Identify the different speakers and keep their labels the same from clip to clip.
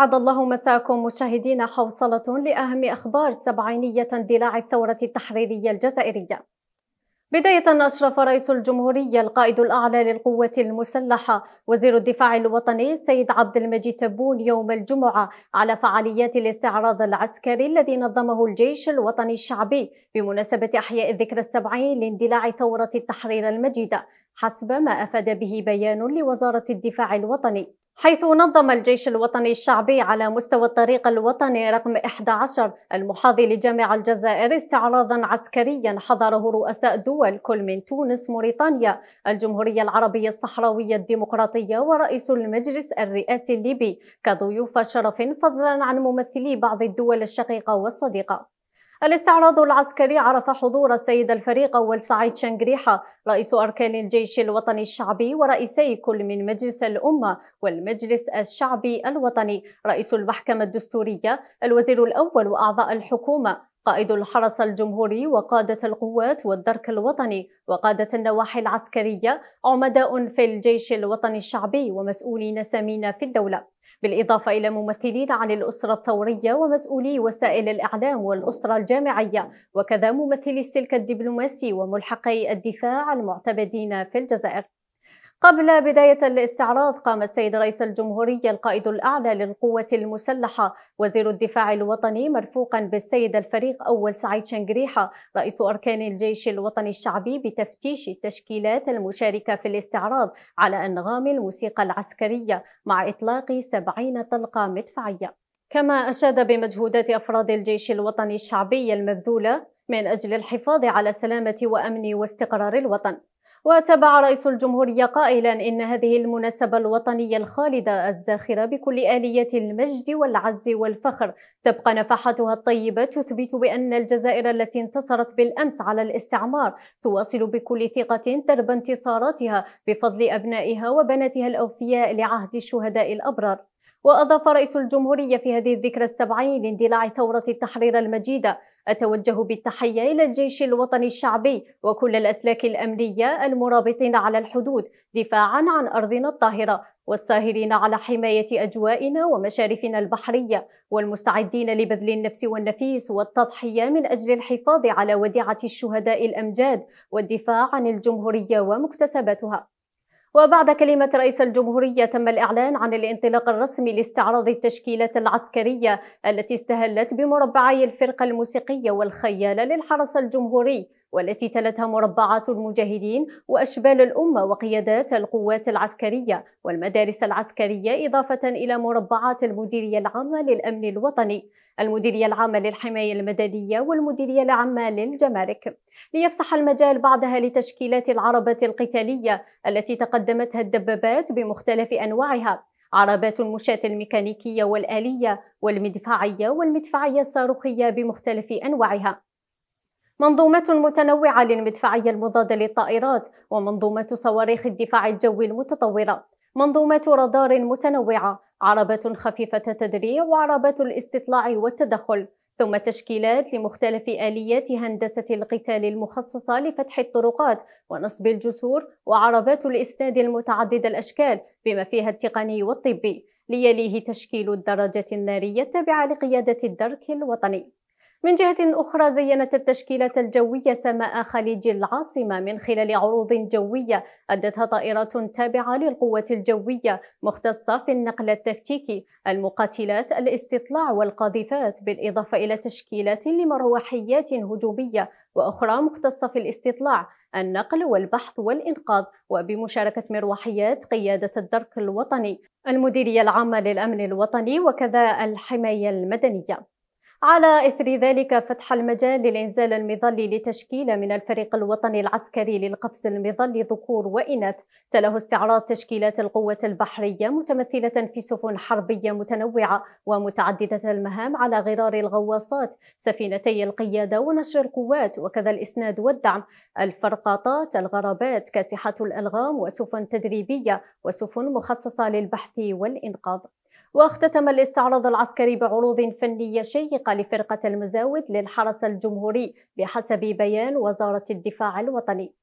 Speaker 1: أسعد الله مساكم مشاهدينا حوصلة لأهم أخبار سبعينية اندلاع الثورة التحريرية الجزائرية بداية أشرف رئيس الجمهورية القائد الأعلى للقوة المسلحة وزير الدفاع الوطني السيد عبد المجيد تبون يوم الجمعة على فعاليات الاستعراض العسكري الذي نظمه الجيش الوطني الشعبي بمناسبة أحياء الذكرى السبعين لاندلاع ثورة التحرير المجيدة حسب ما أفاد به بيان لوزارة الدفاع الوطني حيث نظم الجيش الوطني الشعبي على مستوى الطريق الوطني رقم 11 المحاضي لجامع الجزائر استعراضا عسكريا حضره رؤساء دول كل من تونس موريتانيا الجمهورية العربية الصحراوية الديمقراطية ورئيس المجلس الرئاسي الليبي كضيوف شرف فضلا عن ممثلي بعض الدول الشقيقة والصديقة الاستعراض العسكري عرف حضور السيد الفريق أول سعيد شنقريحة رئيس أركان الجيش الوطني الشعبي ورئيسي كل من مجلس الأمة والمجلس الشعبي الوطني رئيس المحكمة الدستورية الوزير الأول وأعضاء الحكومة قائد الحرس الجمهوري وقادة القوات والدرك الوطني وقادة النواحي العسكرية عمداء في الجيش الوطني الشعبي ومسؤولين سامين في الدولة بالإضافة إلى ممثلين عن الأسرة الثورية ومسؤولي وسائل الإعلام والأسرة الجامعية وكذا ممثلي السلك الدبلوماسي وملحقي الدفاع المعتمدين في الجزائر قبل بداية الاستعراض قام السيد رئيس الجمهورية القائد الأعلى للقوة المسلحة وزير الدفاع الوطني مرفوقا بالسيد الفريق أول سعيد شنقريحة رئيس أركان الجيش الوطني الشعبي بتفتيش التشكيلات المشاركة في الاستعراض على أنغام الموسيقى العسكرية مع إطلاق 70 طلقة مدفعية كما أشاد بمجهودات أفراد الجيش الوطني الشعبي المبذولة من أجل الحفاظ على سلامة وأمن واستقرار الوطن وتابع رئيس الجمهورية قائلا إن هذه المناسبة الوطنية الخالدة الزاخرة بكل آلية المجد والعز والفخر تبقى نفحتها الطيبة تثبت بأن الجزائر التي انتصرت بالأمس على الاستعمار تواصل بكل ثقة درب انتصاراتها بفضل أبنائها وبناتها الأوفياء لعهد الشهداء الأبرار وأضاف رئيس الجمهورية في هذه الذكرى السبعين لاندلاع ثورة التحرير المجيدة أتوجه بالتحية إلى الجيش الوطني الشعبي وكل الأسلاك الأمنية المرابطين على الحدود دفاعا عن أرضنا الطاهرة والساهرين على حماية أجوائنا ومشارفنا البحرية والمستعدين لبذل النفس والنفيس والتضحية من أجل الحفاظ على وديعة الشهداء الأمجاد والدفاع عن الجمهورية ومكتسباتها وبعد كلمة رئيس الجمهورية تم الإعلان عن الانطلاق الرسمي لاستعراض التشكيلات العسكرية التي استهلت بمربعي الفرقة الموسيقية والخيالة للحرس الجمهوري والتي تلتها مربعات المجاهدين وأشبال الأمة وقيادات القوات العسكرية والمدارس العسكرية إضافة إلى مربعات المديرية العامة للأمن الوطني المديرية العامة للحماية المدنية والمديرية العامة للجمارك ليفسح المجال بعدها لتشكيلات العربة القتالية التي تقدمتها الدبابات بمختلف أنواعها عربات المشاة الميكانيكية والآلية والمدفعية والمدفعية الصاروخية بمختلف أنواعها منظومات متنوعة للمدفعية المضادة للطائرات ومنظومات صواريخ الدفاع الجوي المتطورة منظومات رادار متنوعة عربات خفيفة التدريع وعربات الاستطلاع والتدخل ثم تشكيلات لمختلف آليات هندسة القتال المخصصة لفتح الطرقات ونصب الجسور وعربات الإسناد المتعددة الأشكال بما فيها التقني والطبي ليليه تشكيل الدرجة النارية التابعة لقيادة الدرك الوطني من جهة أخرى زينت التشكيلة الجوية سماء خليج العاصمة من خلال عروض جوية أدتها طائرات تابعة للقوة الجوية مختصة في النقل التكتيكي المقاتلات الاستطلاع والقاذفات بالإضافة إلى تشكيلات لمروحيات هجومية وأخرى مختصة في الاستطلاع النقل والبحث والإنقاذ وبمشاركة مروحيات قيادة الدرك الوطني المديرية العامة للأمن الوطني وكذا الحماية المدنية على إثر ذلك فتح المجال للإنزال المظلي لتشكيل من الفريق الوطني العسكري للقفز المظلي ذكور وإناث تله استعراض تشكيلات القوة البحرية متمثلة في سفن حربية متنوعة ومتعددة المهام على غرار الغواصات سفينتي القيادة ونشر القوات وكذا الإسناد والدعم الفرقاطات الغرابات كاسحات الألغام وسفن تدريبية وسفن مخصصة للبحث والإنقاذ واختتم الاستعراض العسكري بعروض فنية شيقة لفرقة المزاود للحرس الجمهوري بحسب بيان وزارة الدفاع الوطني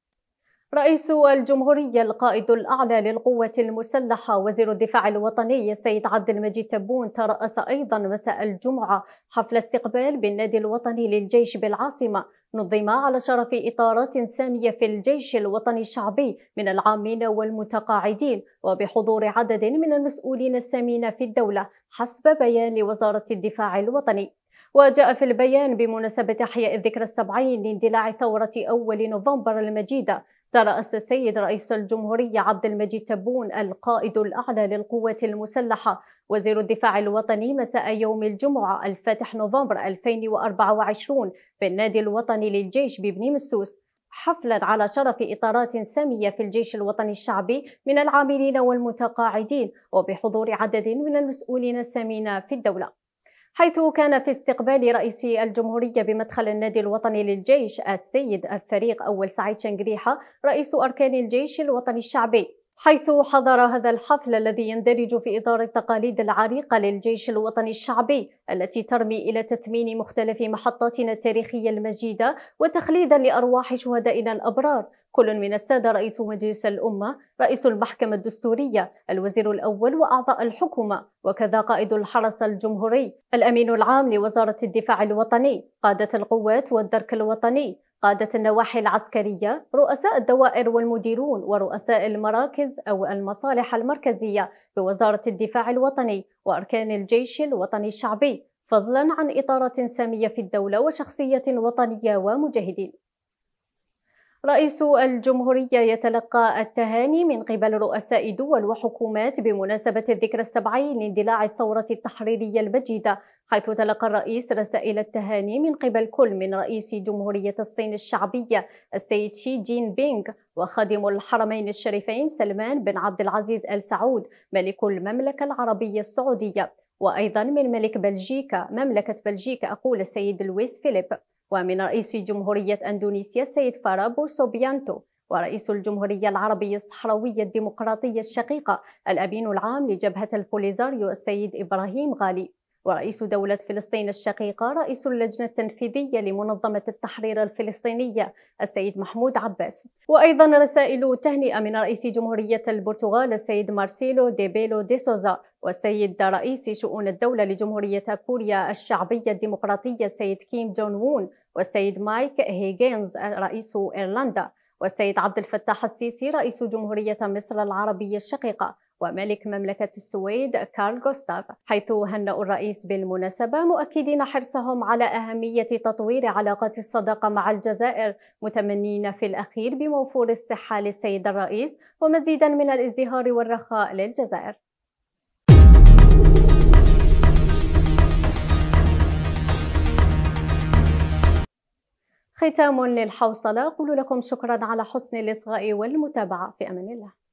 Speaker 1: رئيس الجمهورية القائد الأعلى للقوة المسلحة وزير الدفاع الوطني السيد عبد المجيد تبون ترأس أيضا مساء الجمعة حفل استقبال بالنادي الوطني للجيش بالعاصمة نظم على شرف إطارات سامية في الجيش الوطني الشعبي من العامين والمتقاعدين وبحضور عدد من المسؤولين السامين في الدولة حسب بيان وزارة الدفاع الوطني وجاء في البيان بمناسبة إحياء الذكرى السبعين لاندلاع ثورة أول نوفمبر المجيدة ترأس السيد رئيس الجمهورية عبد المجيد تبون القائد الأعلى للقوات المسلحة وزير الدفاع الوطني مساء يوم الجمعة الفاتح نوفمبر 2024 بالنادي الوطني للجيش بابن مسوس حفلا على شرف إطارات سامية في الجيش الوطني الشعبي من العاملين والمتقاعدين وبحضور عدد من المسؤولين السامين في الدولة حيث كان في استقبال رئيس الجمهورية بمدخل النادي الوطني للجيش السيد الفريق أول سعيد شنقريحة رئيس أركان الجيش الوطني الشعبي حيث حضر هذا الحفل الذي يندرج في إطار التقاليد العريقة للجيش الوطني الشعبي التي ترمي إلى تثمين مختلف محطاتنا التاريخية المجيدة وتخليدا لأرواح شهدائنا الأبرار كل من السادة رئيس مجلس الأمة، رئيس المحكمة الدستورية، الوزير الأول وأعضاء الحكومة، وكذا قائد الحرس الجمهوري، الأمين العام لوزارة الدفاع الوطني، قادة القوات والدرك الوطني، قادة النواحي العسكرية، رؤساء الدوائر والمديرون ورؤساء المراكز أو المصالح المركزية بوزارة الدفاع الوطني وأركان الجيش الوطني الشعبي، فضلا عن إطارات سامية في الدولة وشخصية وطنية ومجاهدين. رئيس الجمهورية يتلقى التهاني من قبل رؤساء دول وحكومات بمناسبة الذكرى السبعين لاندلاع الثورة التحريرية المجيدة حيث تلقى الرئيس رسائل التهاني من قبل كل من رئيس جمهورية الصين الشعبية السيد شي جين بينغ وخادم الحرمين الشريفين سلمان بن عبد العزيز آل سعود ملك المملكة العربية السعودية وأيضا من ملك بلجيكا مملكة بلجيكا أقول السيد لويس فيليب ومن رئيس جمهورية أندونيسيا السيد فارابو سوبيانتو ورئيس الجمهورية العربية الصحراوية الديمقراطية الشقيقة الأمين العام لجبهة البوليزاريو السيد إبراهيم غالي ورئيس دولة فلسطين الشقيقة رئيس اللجنة التنفيذية لمنظمة التحرير الفلسطينية السيد محمود عباس وأيضا رسائل تهنئة من رئيس جمهورية البرتغال السيد مارسيلو ديبيلو دي سوزا والسيد رئيس شؤون الدولة لجمهورية كوريا الشعبية الديمقراطية السيد كيم جون وون والسيد مايك هيغينز رئيس إيرلندا والسيد عبد الفتاح السيسي رئيس جمهورية مصر العربية الشقيقة وملك مملكة السويد كارل غوستاف حيث هنأوا الرئيس بالمناسبة مؤكدين حرصهم على أهمية تطوير علاقات الصداقة مع الجزائر متمنين في الأخير بموفور الصحة للسيد الرئيس ومزيدا من الازدهار والرخاء للجزائر ختام للحوصلة أقول لكم شكرا على حسن الإصغاء والمتابعة في أمان الله